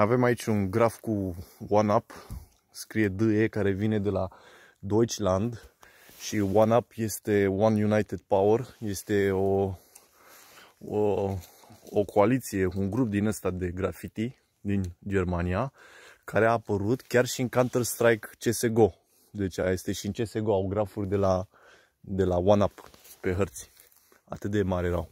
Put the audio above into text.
Avem aici un graf cu one-up, scrie DE, care vine de la Deutschland și one-up este One United Power, este o, o, o coaliție, un grup din ăsta de graffiti din Germania, care a apărut chiar și în Counter-Strike CSGO. Deci este și în CSGO, au grafuri de la, de la one-up pe hărți. Atât de mare erau.